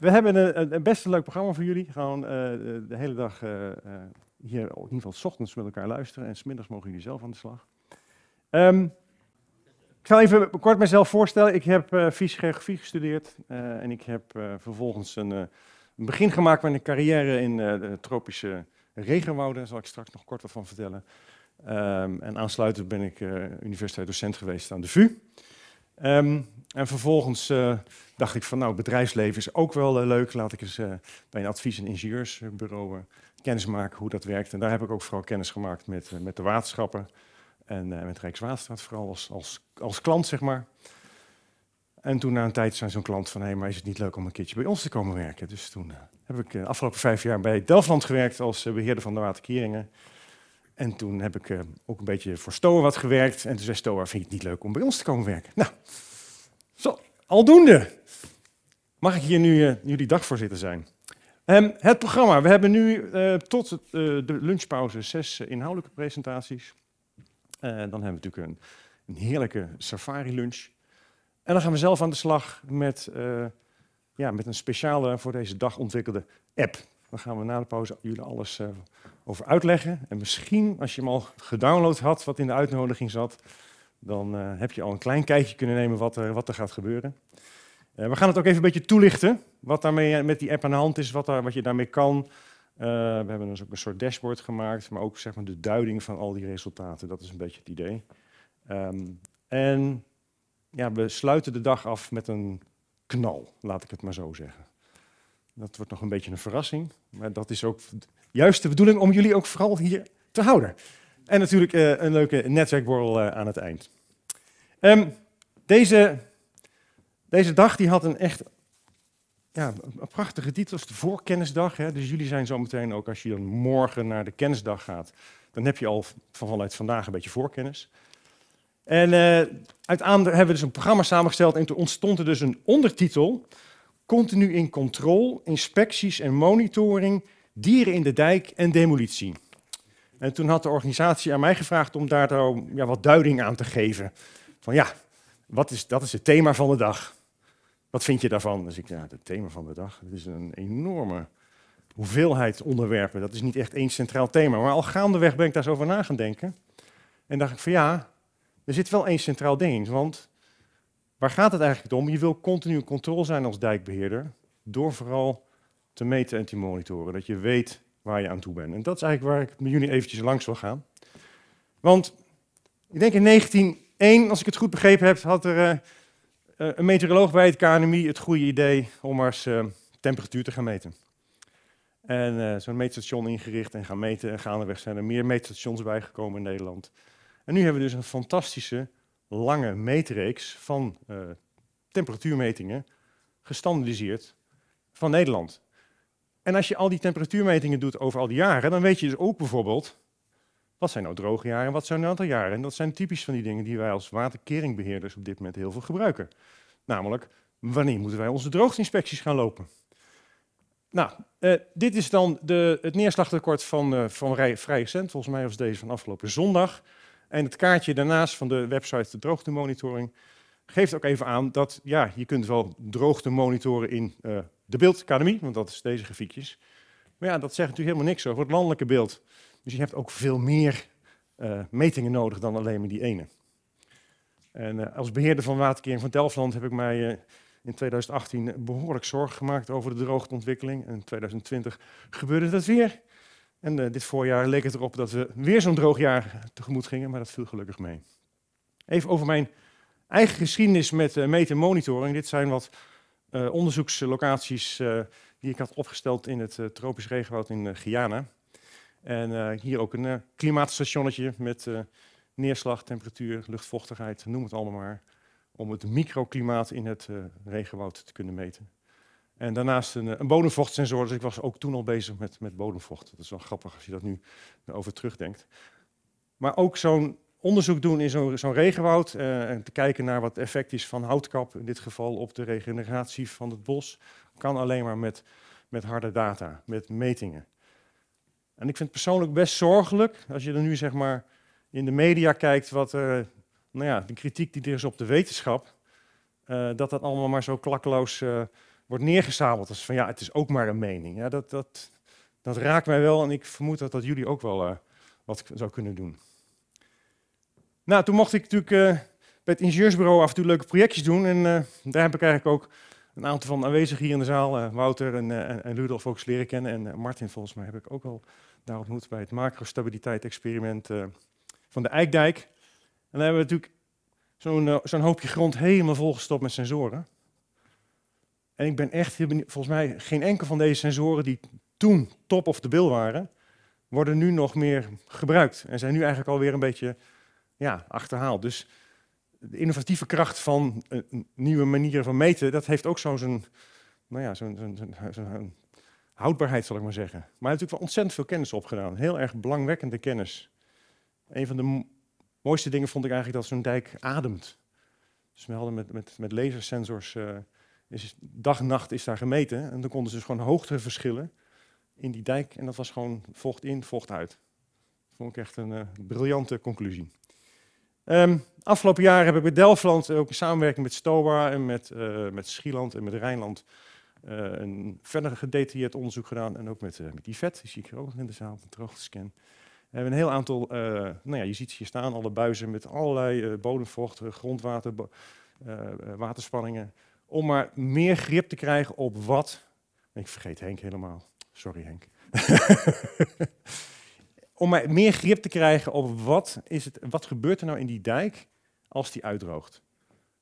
We hebben een, een, best leuk programma voor jullie. Gewoon eh, de hele dag eh, eh, hier, in ieder geval s ochtends met elkaar luisteren. En smiddags mogen jullie zelf aan de slag. Ehm, ik zal even kort mezelf voorstellen. Ik heb uh, gestudeerd. en ik heb vervolgens een, begin gemaakt met een carrière in de tropische regenwouden. Daar zal ik straks nog kort wat van vertellen. Ehm, en aansluitend ben ik universiteit docent geweest aan de VU. Ehm, en vervolgens eh, dacht ik van, nou, bedrijfsleven is ook wel eh, leuk. Laat ik eens eh, bij een advies- en ingenieursbureau kennis maken hoe dat werkt. En daar heb ik ook vooral kennis gemaakt met, met de waterschappen en met Rijkswaterstaat vooral als, als, als klant, zeg maar. En toen na een tijd zei zo'n klant van, hé, hey, maar is het niet leuk om een keertje bij ons te komen werken? Dus toen heb ik de afgelopen vijf jaar bij Delftland gewerkt als beheerder van de waterkeringen. En toen heb ik ook een beetje voor Stoa wat gewerkt. En toen zei Stoa, vind je het niet leuk om bij ons te komen werken? Nou... Zo, aldoende. Mag ik hier nu eh, jullie dagvoorzitter zijn? Ehm, het programma. We hebben nu eh, tot eh, de lunchpauze zes inhoudelijke presentaties. dan hebben we natuurlijk een, een, heerlijke safari lunch. En dan gaan we zelf aan de slag met, ja, met een speciale voor deze dag ontwikkelde app. Dan gaan we na de pauze jullie alles over uitleggen. En misschien, als je hem al gedownload had, wat in de uitnodiging zat, dan eh, heb je al een klein kijkje kunnen nemen wat er, wat er gaat gebeuren. Eh, we gaan het ook even een beetje toelichten, wat daarmee eh, met die app aan de hand is, wat, daar, wat je daarmee kan. we hebben dus ook een soort dashboard gemaakt, maar ook zeg maar, de duiding van al die resultaten. Dat is een beetje het idee. Ehm, en ja, we sluiten de dag af met een knal, laat ik het maar zo zeggen. Dat wordt nog een beetje een verrassing, maar dat is ook juist de bedoeling om jullie ook vooral hier te houden. En natuurlijk eh, een leuke netwerkborrel eh, aan het eind. Ehm, deze, deze dag die had een echt ja, een prachtige titel. Het de voorkennisdag. Hè? Dus jullie zijn zometeen ook, als je dan morgen naar de kennisdag gaat, dan heb je al van vanuit vandaag een beetje voorkennis. En uh, eh, uitaan hebben we dus een programma samengesteld en toen ontstond er dus een ondertitel. Continu in controle, inspecties en monitoring, dieren in de dijk en demolitie. En toen had de organisatie aan mij gevraagd om daar ja, wat duiding aan te geven. Van ja, wat is, dat is het thema van de dag. Wat vind je daarvan? Dus ik, ja, het thema van de dag, het is een enorme hoeveelheid onderwerpen. Dat is niet echt één centraal thema. Maar al gaandeweg ben ik daar zo over na gaan denken. En dacht ik van ja, er zit wel één centraal ding in. Want waar gaat het eigenlijk om? Je wil continu controle zijn als dijkbeheerder. Door vooral te meten en te monitoren. Dat je weet waar je aan toe bent. En dat is eigenlijk waar ik met jullie eventjes langs wil gaan. Want ik denk in 1901, als ik het goed begrepen heb, had er eh, eh, een meteoroloog bij het KNMI het goede idee om maar eens eh, temperatuur te gaan meten. En zo'n meetstation ingericht en gaan meten. En gaandeweg zijn er meer meetstations bijgekomen in Nederland. En nu hebben we dus een fantastische lange meetreeks van temperatuurmetingen gestandardiseerd van Nederland. En als je al die temperatuurmetingen doet over al die jaren, dan weet je dus ook bijvoorbeeld wat zijn nou droge jaren en wat zijn een natte jaren. En dat zijn typisch van die dingen die wij als waterkeringbeheerders op dit moment heel veel gebruiken. Namelijk, wanneer moeten wij onze droogteinspecties gaan lopen? Nou, eh, dit is dan de, het neerslagtekort van, uh, van Cent. Volgens mij was deze van afgelopen zondag. En het kaartje daarnaast van de website de droogtemonitoring geeft ook even aan dat ja, je kunt wel droogte monitoren in eh, de beeldacademie, want dat is deze grafiekjes. Maar ja, dat zegt natuurlijk helemaal niks over het landelijke beeld. Dus je hebt ook veel meer eh, metingen nodig dan alleen maar die ene. En eh, als beheerder van waterkering van Delftland heb ik mij in 2018 behoorlijk zorg gemaakt over de droogteontwikkeling. En in 2020 gebeurde dat weer. En dit voorjaar leek het erop dat we weer zo'n droog jaar tegemoet gingen, maar dat viel gelukkig mee. Even over mijn eigen geschiedenis met uh, monitoring. Dit zijn wat uh, onderzoekslocaties eh, die ik had opgesteld in het tropisch regenwoud in Guyana. En hier ook een klimaatstationnetje met neerslag, temperatuur, luchtvochtigheid, noem het allemaal maar. Om het microklimaat in het regenwoud te kunnen meten. En daarnaast een, een, bodemvochtsensor. Dus ik was ook toen al bezig met, met bodemvocht. Dat is wel grappig als je dat nu over terugdenkt. Maar ook zo'n onderzoek doen in zo'n regenwoud eh, en te kijken naar wat het effect is van houtkap, in dit geval op de regeneratie van het bos, kan alleen maar met, met harde data, met metingen. En ik vind het persoonlijk best zorgelijk als je er nu zeg maar in de media kijkt wat eh, nou ja, de kritiek die er is op de wetenschap, eh, dat dat allemaal maar zo klakkeloos wordt neergezabeld als van ja, het is ook maar een mening. Ja, dat, dat, dat raakt mij wel en ik vermoed dat dat jullie ook wel wat zou kunnen doen. Nou, toen mocht ik natuurlijk eh, bij het ingenieursbureau af en toe leuke projectjes doen. En eh, daar heb ik eigenlijk ook een aantal van aanwezig hier in de zaal. Eh, Wouter en, Ludolf ook leren kennen. En Martin volgens mij heb ik ook al daar ontmoet bij het macrostabiliteit-experiment van de Eikdijk. En daar hebben we natuurlijk zo'n hoopje grond helemaal volgestopt met sensoren. En ik ben echt heel benieuwd, volgens mij geen enkel van deze sensoren die toen top of de bill waren, worden nu nog meer gebruikt. En zijn nu eigenlijk alweer een beetje ja, achterhaald. Dus de innovatieve kracht van eh, nieuwe manieren van meten, dat heeft ook zo'n nou ja, zo'n houdbaarheid, zal ik maar zeggen. Maar hij heeft natuurlijk wel ontzettend veel kennis opgedaan. Heel erg belangwekkende kennis. Een van de mooiste dingen vond ik eigenlijk dat zo'n dijk ademt. Dus we hadden met, met, met lasersensors, eh, is, dag nacht is daar gemeten. En dan konden ze dus gewoon hoogteverschillen in die dijk. En dat was gewoon vocht in, vocht uit. Dat vond ik echt een eh, briljante conclusie. Um, afgelopen jaar heb ik bij Delftland ook in samenwerking met STOA en met, uh, met Schieland en met Rijnland eh, een verder gedetailleerd onderzoek gedaan. En ook met, uh, met Yvette, die zie ik hier ook nog in de zaal, een scan. We hebben een heel aantal, nou ja, je ziet hier staan alle buizen met allerlei bodemvocht, grondwater, waterspanningen. Om maar meer grip te krijgen op wat. Ik vergeet Henk helemaal. Sorry Henk. om meer grip te krijgen op wat, is het, wat gebeurt er nou in die dijk als die uitdroogt.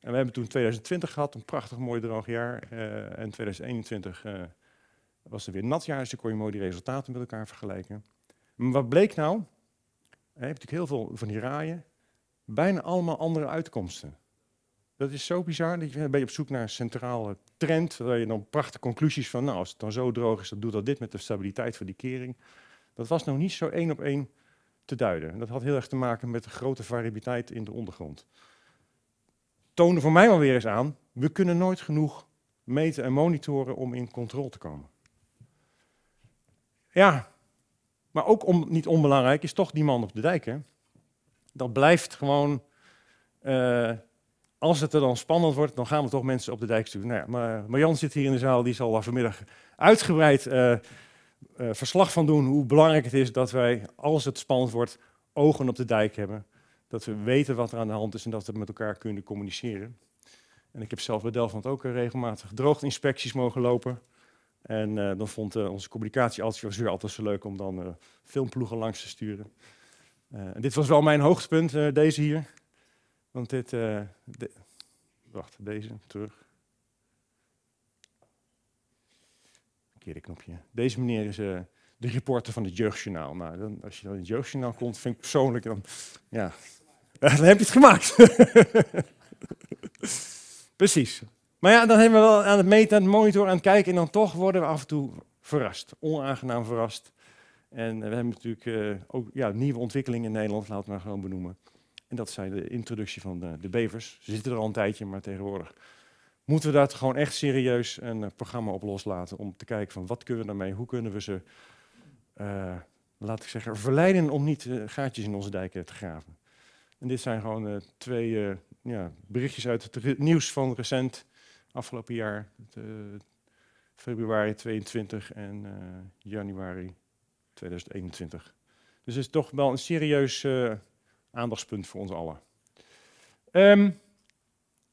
En we hebben toen 2020 gehad, een prachtig mooi droog jaar. Eh, en 2021 eh, was er weer nat jaar, dus dan kon je mooi die resultaten met elkaar vergelijken. Maar wat bleek nou? Eh, je hebt natuurlijk heel veel van die raaien. Bijna allemaal andere uitkomsten. Dat is zo bizar. Dat je een op zoek naar een centrale trend. Waar je dan prachtige conclusies van, nou, als het dan zo droog is, dan doet dat dit met de stabiliteit van die kering. Dat was nog niet zo één op één te duiden. Dat had heel erg te maken met de grote variabiliteit in de ondergrond. Toonde voor mij alweer eens aan, we kunnen nooit genoeg meten en monitoren om in controle te komen. Ja, maar ook om, niet onbelangrijk is toch die man op de dijk. Hè? Dat blijft gewoon, eh, als het er dan spannend wordt, dan gaan we toch mensen op de dijk sturen. Nou ja, maar Jan zit hier in de zaal, die zal al vanmiddag uitgebreid eh, eh, verslag van doen hoe belangrijk het is dat wij, als het spannend wordt, ogen op de dijk hebben. Dat we weten wat er aan de hand is en dat we met elkaar kunnen communiceren. En ik heb zelf bij Delft ook eh, regelmatig droogteinspecties mogen lopen. En eh, dan vond uh, onze communicatieadviseur altijd zo leuk om dan uh, filmploegen langs te sturen. en dit was wel mijn hoogtepunt, deze hier. Want dit... Wacht, deze, terug. knopje. Deze meneer is eh, de reporter van het Jeugdjournaal. maar nou, dan, als je dan in het Jeugdjournaal komt, vind ik persoonlijk dan... Ja, dan heb je het gemaakt. Precies. Maar ja, dan hebben we wel aan het meten, aan het monitor, aan het kijken. En dan toch worden we af en toe verrast. Onaangenaam verrast. En eh, we hebben natuurlijk eh, ook ja, nieuwe ontwikkelingen in Nederland, laat het maar gewoon benoemen. En dat zijn de introductie van de, de bevers. Ze zitten er al een tijdje, maar tegenwoordig moeten we daar gewoon echt serieus een eh, programma op loslaten. Om te kijken van wat kunnen we daarmee, hoe kunnen we ze, eh, laat ik zeggen, verleiden om niet eh, gaatjes in onze dijken te graven. En dit zijn gewoon twee ja, berichtjes uit het nieuws van recent, afgelopen jaar. februari 22 en januari 2021. Dus het is toch wel een serieus aandachtspunt voor ons allen. Ehm,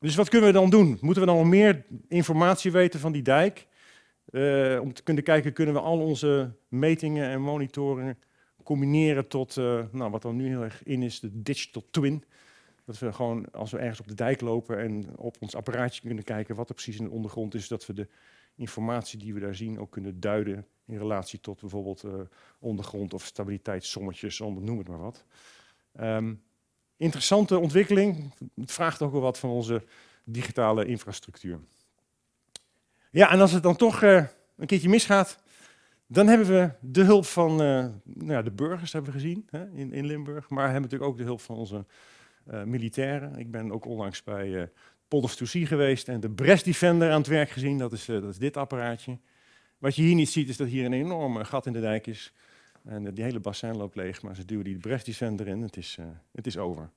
dus wat kunnen we dan doen? Moeten we dan nog meer informatie weten van die dijk? Eh, om te kunnen kijken, kunnen we al onze metingen en monitoren combineren tot uh, nou, wat er nu heel erg in is, de digital twin. Dat we gewoon, als we ergens op de dijk lopen en op ons apparaatje kunnen kijken wat er precies in de ondergrond is, dat we de informatie die we daar zien ook kunnen duiden in relatie tot bijvoorbeeld eh, ondergrond of stabiliteitssommetjes, noem het maar wat. Ehm, interessante ontwikkeling. Het vraagt ook wel wat van onze digitale infrastructuur. Ja, en als het dan toch eh, een keertje misgaat, dan hebben we de hulp van eh, nou ja, de burgers, hebben we gezien hè, in, in, Limburg. Maar we hebben natuurlijk ook de hulp van onze eh, militairen. Ik ben ook onlangs bij uh, Polders geweest en de brest Defender aan het werk gezien. Dat is, dat is dit apparaatje. Wat je hier niet ziet, is dat hier een enorme gat in de dijk is. En eh, die hele bassin loopt leeg, maar ze duwen die Brecht-descent erin. Het is, eh, het is over.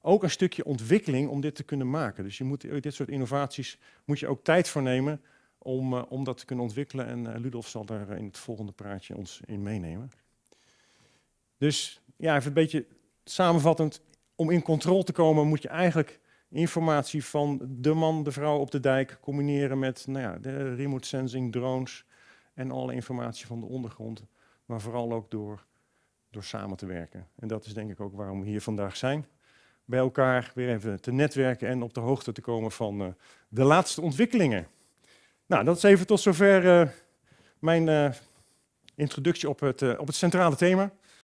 Ook een stukje ontwikkeling om dit te kunnen maken. Dus je moet, eh, dit soort innovaties moet je ook tijd voor nemen om, om dat te kunnen ontwikkelen. En Ludolf zal daar in het volgende praatje ons in meenemen. Dus ja, even een beetje samenvattend. Om in controle te komen moet je eigenlijk informatie van de man, de vrouw op de dijk combineren met nou ja, de remote sensing, drones en alle informatie van de ondergrond maar vooral ook door, door samen te werken. En dat is denk ik ook waarom we hier vandaag zijn. Bij elkaar weer even te netwerken en op de hoogte te komen van eh, de laatste ontwikkelingen. Nou, dat is even tot zover eh, mijn eh, introductie op het, op het centrale thema.